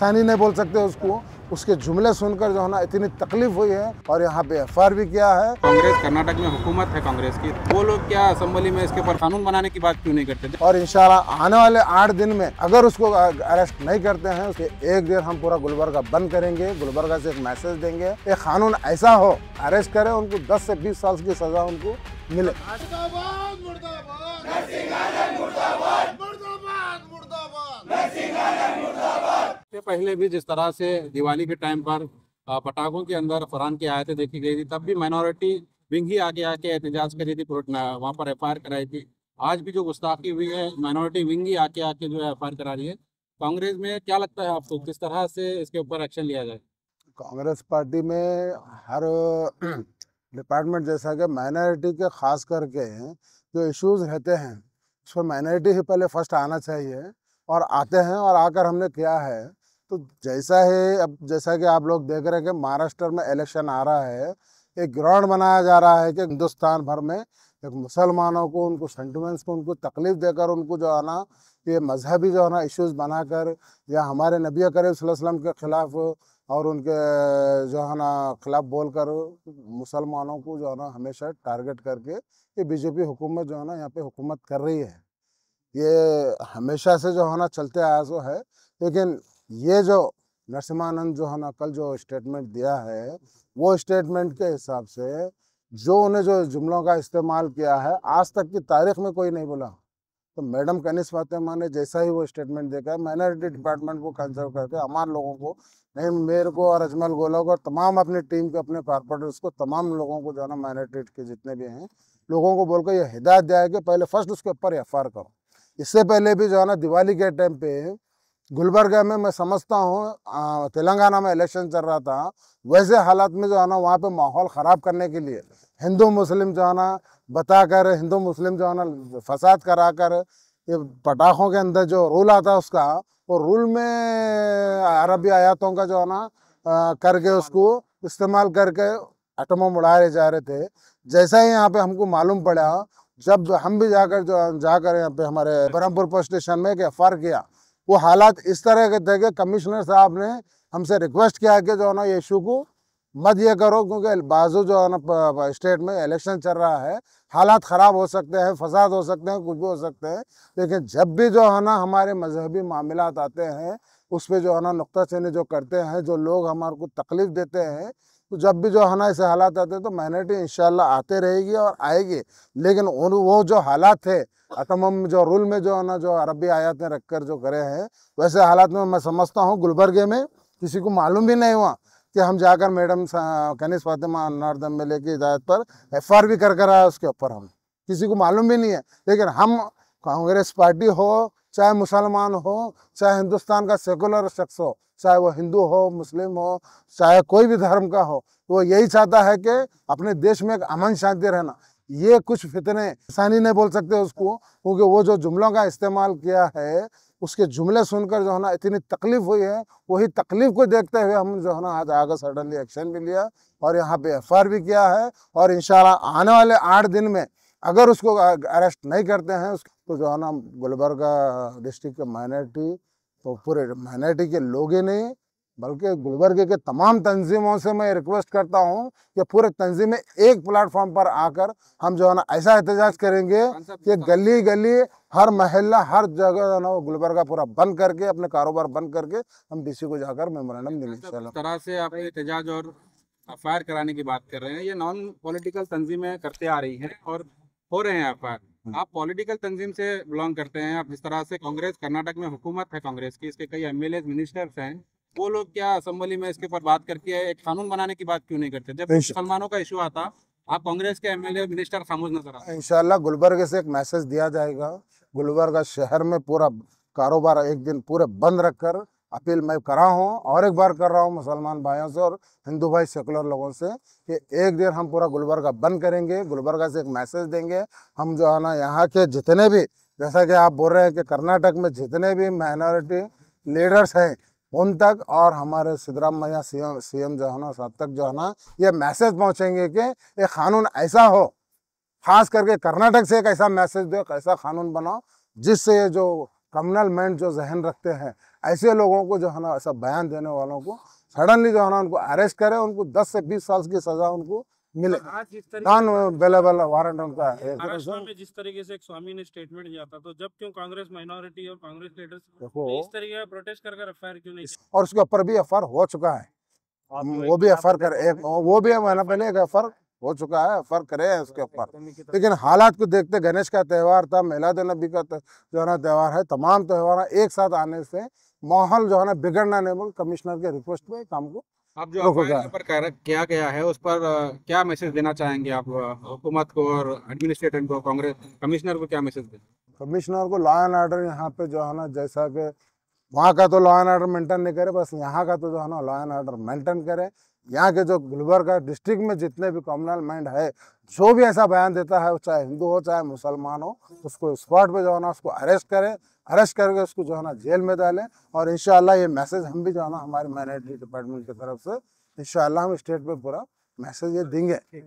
सानी नहीं बोल सकते उसको उसके जुमले सुनकर जो है ना इतनी तकलीफ हुई है और यहाँ पे एफ भी किया है कांग्रेस कर्नाटक में हुकूमत है कांग्रेस की वो लोग क्या असम्बली में इसके ऊपर कानून बनाने की बात क्यों नहीं करते थे? और इंशाल्लाह आने वाले आठ दिन में अगर उसको अरेस्ट नहीं करते हैं उसके एक दिन हम पूरा गुलबर्गा बंद करेंगे गुलबर्गा से एक मैसेज देंगे एक कानून ऐसा हो अरेस्ट करे उनको दस से बीस साल की सजा उनको मिले मुर्दाबाद इससे पहले भी जिस तरह से दिवाली के टाइम पर पटाखों के अंदर फरहान की आयतें देखी गई थी तब भी माइनॉरिटी विंग ही आगे आके एहतजाज करी थी वहाँ पर एफ कराई थी आज भी जो गुस्ताखी हुई है माइनॉरिटी विंग ही आके आके जो है एफ करा रही है कांग्रेस में क्या लगता है आपको किस तरह से इसके ऊपर एक्शन लिया जाए कांग्रेस पार्टी में हर डिपार्टमेंट जैसा कि माइनॉरिटी के ख़ास करके जो इश्यूज रहते हैं उसमें माइनॉरिटी ही पहले फर्स्ट आना चाहिए और आते हैं और आकर हमने किया है तो जैसा है अब जैसा कि आप लोग देख रहे हैं कि महाराष्ट्र में इलेक्शन आ रहा है एक ग्राउंड बनाया जा रहा है कि हिंदुस्तान भर में एक मुसलमानों को उनको सेंटिमेंट्स को उनको तकलीफ देकर उनको जो है ना ये मजहबी जो है ना इश्यूज़ बनाकर या हमारे नबी करीम वसल्लम के ख़िलाफ़ और उनके जो है ना खिलाफ बोलकर मुसलमानों को जो है ना हमेशा टारगेट करके ये बीजेपी हुकूमत जो है ना यहाँ पे हुकूमत कर रही है ये हमेशा से जो है ना चलते आया सो है लेकिन ये जो नरसिम्हानंद जो है ना कल जो स्टेटमेंट दिया है वो स्टेटमेंट के हिसाब से जो उन्हें जो जुमलों का इस्तेमाल किया है आज तक की तारीख में कोई नहीं बोला तो मैडम कनिस फातिमा ने जैसा ही वो स्टेटमेंट देखा है माइनॉरिटी डिपार्टमेंट को कंसर्व करके हमारे लोगों को नहीं मेरे को और अजमल गोला को और तमाम अपनी टीम के अपने कॉरपोरेटर्स को तमाम लोगों को जो है ना माइनॉरिटी के जितने भी हैं लोगों को बोलकर यह हिदायत दिया है कि पहले फर्स्ट उसके ऊपर एफ करो इससे पहले भी जो है ना दिवाली के टाइम पे गुलबर्गा में मैं समझता हूँ तेलंगाना में इलेक्शन चल रहा था वैसे हालात में जो है ना वहाँ पे माहौल ख़राब करने के लिए हिंदू मुस्लिम जो है ना बताकर हिंदू मुस्लिम जो है ना फसाद करा कर ये पटाखों के अंदर जो रूल आता है उसका वो रूल में अरबी आयातों का जो है ना करके उसको इस्तेमाल करके एटमों उड़ाए जा रहे थे जैसा ही यहाँ पे हमको मालूम पड़ा जब हम भी जाकर जो जाकर यहाँ पे हमारे ब्रह्मपुर पोस्ट स्टेशन में एक एफ किया वो हालात इस तरह के थे कि कमिश्नर साहब ने हमसे रिक्वेस्ट किया कि जो है ना ये इशू को मत ये करो क्योंकि बाजू जो है ना स्टेट में इलेक्शन चल रहा है हालात ख़राब हो सकते हैं फसाद हो सकते हैं कुछ भी हो सकते हैं लेकिन जब भी जो है ना हमारे मजहबी मामला आते हैं उस पर जो है ना चीनी जो करते हैं जो लोग हमारे को तकलीफ़ देते हैं तो जब भी जो है ना ऐसे हालात आते हैं तो माइनॉरिटी इंशाल्लाह आते रहेगी और आएगी लेकिन उन वो जो हालात है अतम जो रूल में जो है ना जो अरबी आयात ने रख कर जो करे हैं वैसे हालात में मैं समझता हूँ गुलबर्गे में किसी को मालूम भी नहीं हुआ कि हम जाकर मैडम कनीस फातिमा नारदम में की हिदायत पर एफ भी कर कर आया उसके ऊपर हम किसी को मालूम भी नहीं है लेकिन हम कांग्रेस पार्टी हो चाहे मुसलमान हो चाहे हिंदुस्तान का सेकुलर शख्स हो चाहे वो हिंदू हो मुस्लिम हो चाहे कोई भी धर्म का हो वो यही चाहता है कि अपने देश में एक अमन शांति रहना ये कुछ फितने सानी नहीं बोल सकते उसको क्योंकि वो जो जुमलों का इस्तेमाल किया है उसके जुमले सुनकर जो है ना इतनी तकलीफ हुई है वही तकलीफ को देखते हुए हम जो है ना आज आगे सडनली एक्शन भी लिया और यहाँ पे एफ भी किया है और इन आने वाले आठ दिन में अगर उसको अरेस्ट नहीं करते हैं उसको तो जो है ना गुलबर्गा डिस्ट्रिक्ट के माइनॉरिटी तो पूरे माइनॉरिटी के लोग ही नहीं बल्कि गुलबर्गे के तमाम तंजीमों से मैं रिक्वेस्ट करता हूँ कि पूरे तंजीमें एक प्लेटफॉर्म पर आकर हम जो है ना ऐसा एहतजाज करेंगे कि गली गली हर महल्ला हर जगह जो है ना गुलबर्गा पूरा बंद करके अपने कारोबार बंद करके हम डीसी को जाकर मेमोरेंडम देंगे तरह से आप एहतजाज और एफ कराने की बात कर रहे हैं ये नॉन पॉलिटिकल तंजीमें करते आ रही है और हो रहे हैं एफ हाँ। आप पॉलिटिकल तंजीम से बिलोंग करते हैं आप जिस तरह से कांग्रेस कर्नाटक में हुकूमत है कांग्रेस की इसके कई एम एल मिनिस्टर्स हैं वो लोग क्या असम्बली में इसके ऊपर बात करके एक कानून बनाने की बात क्यों नहीं करते जब मुसलमानों का इशू आता आप कांग्रेस के एमएलए मिनिस्टर खामोश नजर आए इंशाल्लाह गुलबर्ग से एक मैसेज दिया जाएगा गुलबर्ग शहर में पूरा कारोबार एक दिन पूरे बंद रखकर अपील मैं करा हूँ और एक बार कर रहा हूँ मुसलमान भाइयों से और हिंदू भाई सेकुलर लोगों से कि एक दिन हम पूरा गुलबर्गा बंद करेंगे गुलबर्गा से एक मैसेज देंगे हम जो है ना यहाँ के जितने भी जैसा कि आप बोल रहे हैं कि कर्नाटक में जितने भी माइनॉरिटी लीडर्स हैं उन तक और हमारे सिद्धराम मैया सी एम जो है ना सब तक जो है ना ये मैसेज पहुँचेंगे कि ये कानून ऐसा हो खास करके कर्नाटक से एक ऐसा मैसेज दो एक ऐसा कानून बनाओ जिससे ये जो कम्युनल माइंड जो जहन रखते हैं ऐसे लोगों को जो है ना ऐसा बयान देने वालों को सडनली जो है ना उनको अरेस्ट करें उनको 10 से 20 साल की सजा उनको मिले बेला अवेलेबल वारंट उनका में जिस तरीके से एक स्वामी ने स्टेटमेंट दिया था तो जब क्यों कांग्रेस माइनॉरिटी और कांग्रेस लीडर्स देखो इस तरीके का प्रोटेस्ट कर एफ आई क्यों नहीं और उसके ऊपर भी एफ हो चुका है वो भी एफआईआर कर एक वो भी तो मैंने पहले एक एफ हो चुका है फर्क रहे हैं उसके ऊपर लेकिन हालात को देखते गणेश का त्यौहार था मेला नबी का जो है ना त्यौहार है तमाम त्यौहार एक साथ आने से माहौल जो है ना बिगड़ना नहीं बोल कमिश्नर के रिक्वेस्ट में काम को अब जो पर किया गया है उस पर क्या मैसेज देना चाहेंगे आप हुकूमत को और एडमिनिस्ट्रेटर को कांग्रेस कमिश्नर को क्या मैसेज देना कमिश्नर को लॉ एंड ऑर्डर यहाँ पे जो है ना जैसा कि वहाँ का तो लॉ एंड ऑर्डर मेंटेन नहीं करे बस यहाँ का तो जो है ना लॉ एंड ऑर्डर मेंटेन करे यहाँ के जो गुलबर्गा डिस्ट्रिक्ट में जितने भी कम्युनल माइंड है जो भी ऐसा बयान देता है चाहे हिंदू हो चाहे मुसलमान हो उसको स्पॉट पे जो है ना उसको अरेस्ट करें अरेस्ट करके उसको जो है ना जेल में डालें और इन ये मैसेज हम भी जो है ना हमारे माइनॉरिटी डिपार्टमेंट की तरफ से इन हम स्टेट पर पूरा मैसेज ये देंगे